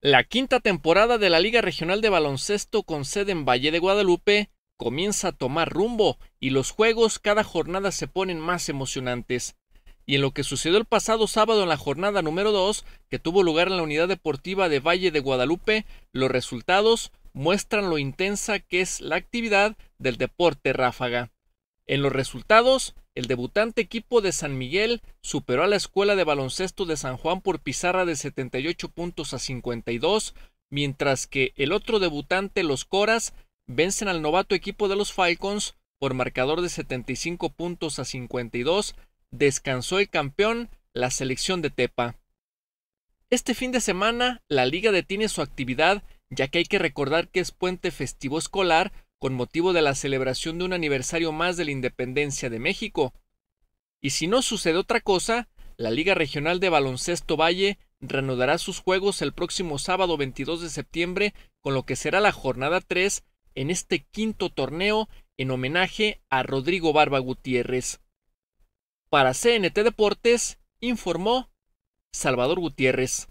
La quinta temporada de la Liga Regional de Baloncesto con sede en Valle de Guadalupe comienza a tomar rumbo y los juegos cada jornada se ponen más emocionantes. Y en lo que sucedió el pasado sábado en la jornada número 2, que tuvo lugar en la unidad deportiva de Valle de Guadalupe, los resultados muestran lo intensa que es la actividad del deporte ráfaga. En los resultados, el debutante equipo de San Miguel superó a la escuela de baloncesto de San Juan por pizarra de 78 puntos a 52, mientras que el otro debutante, los Coras, vencen al novato equipo de los Falcons por marcador de 75 puntos a 52, descansó el campeón, la selección de Tepa. Este fin de semana, la liga detiene su actividad, ya que hay que recordar que es puente festivo escolar, con motivo de la celebración de un aniversario más de la independencia de México. Y si no sucede otra cosa, la Liga Regional de Baloncesto Valle reanudará sus juegos el próximo sábado 22 de septiembre con lo que será la jornada 3 en este quinto torneo en homenaje a Rodrigo Barba Gutiérrez. Para CNT Deportes, informó Salvador Gutiérrez.